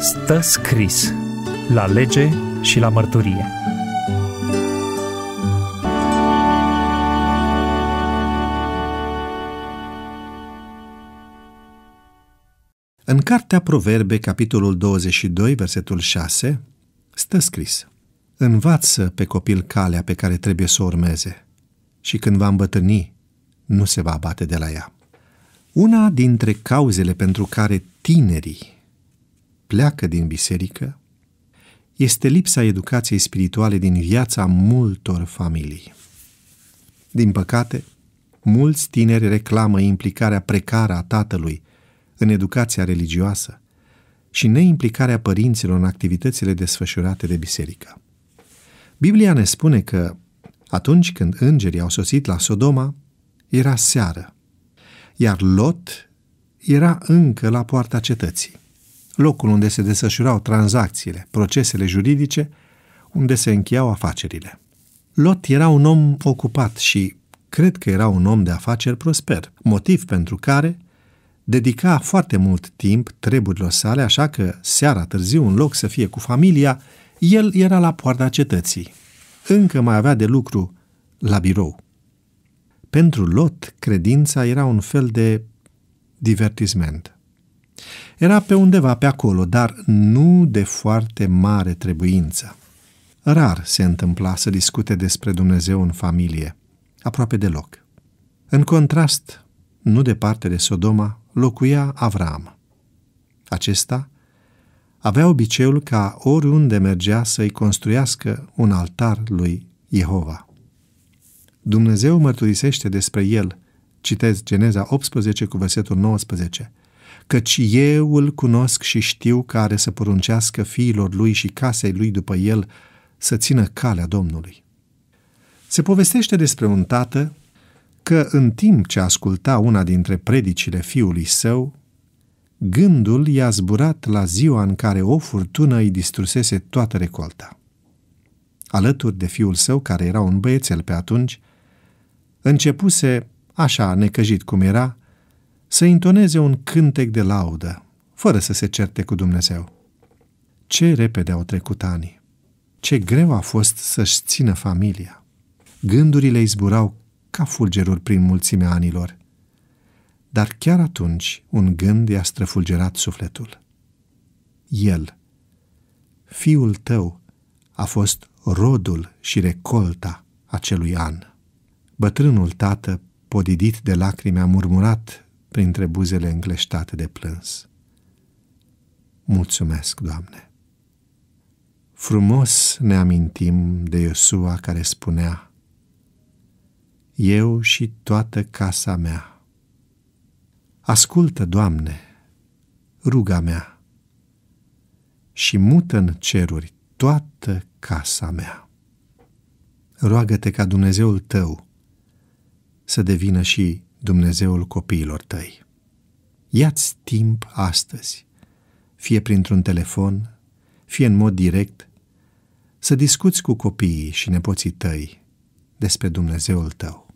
stă scris la lege și la mărturie. În cartea Proverbe, capitolul 22, versetul 6, stă scris Învață pe copil calea pe care trebuie să o urmeze și când va îmbătrâni, nu se va abate de la ea. Una dintre cauzele pentru care tinerii pleacă din biserică este lipsa educației spirituale din viața multor familii. Din păcate, mulți tineri reclamă implicarea precară a tatălui în educația religioasă și neimplicarea părinților în activitățile desfășurate de biserică. Biblia ne spune că atunci când îngerii au sosit la Sodoma, era seară, iar Lot era încă la poarta cetății locul unde se desfășurau tranzacțiile, procesele juridice, unde se încheiau afacerile. Lot era un om ocupat și cred că era un om de afaceri prosper, motiv pentru care dedica foarte mult timp treburilor sale, așa că seara târziu, în loc să fie cu familia, el era la poarta cetății. Încă mai avea de lucru la birou. Pentru Lot, credința era un fel de divertisment – era pe undeva pe acolo, dar nu de foarte mare trebuință. Rar se întâmpla să discute despre Dumnezeu în familie, aproape deloc. În contrast, nu departe de Sodoma, locuia Avram. Acesta avea obiceiul ca oriunde mergea să-i construiască un altar lui Jehova. Dumnezeu mărturisește despre el, citez Geneza 18 cu versetul 19, căci eu îl cunosc și știu care să poruncească fiilor lui și casei lui după el să țină calea Domnului. Se povestește despre un tată că în timp ce asculta una dintre predicile fiului său, gândul i-a zburat la ziua în care o furtună îi distrusese toată recolta. Alături de fiul său, care era un băiețel pe atunci, începuse, așa necăjit cum era, să intoneze un cântec de laudă, fără să se certe cu Dumnezeu. Ce repede au trecut ani! Ce greu a fost să-și țină familia! Gândurile zburau ca fulgerul prin mulțimea anilor. Dar chiar atunci un gând i-a străfulgerat sufletul. El, fiul tău, a fost rodul și recolta acelui an. Bătrânul tată, podidit de lacrime, a murmurat printre buzele încleștate de plâns. Mulțumesc, Doamne! Frumos ne amintim de Iosua care spunea Eu și toată casa mea. Ascultă, Doamne, ruga mea și mută în ceruri toată casa mea. Roagă-te ca Dumnezeul tău să devină și Dumnezeul copiilor tăi. Ia-ți timp astăzi, fie printr-un telefon, fie în mod direct, să discuți cu copiii și nepoții tăi despre Dumnezeul tău.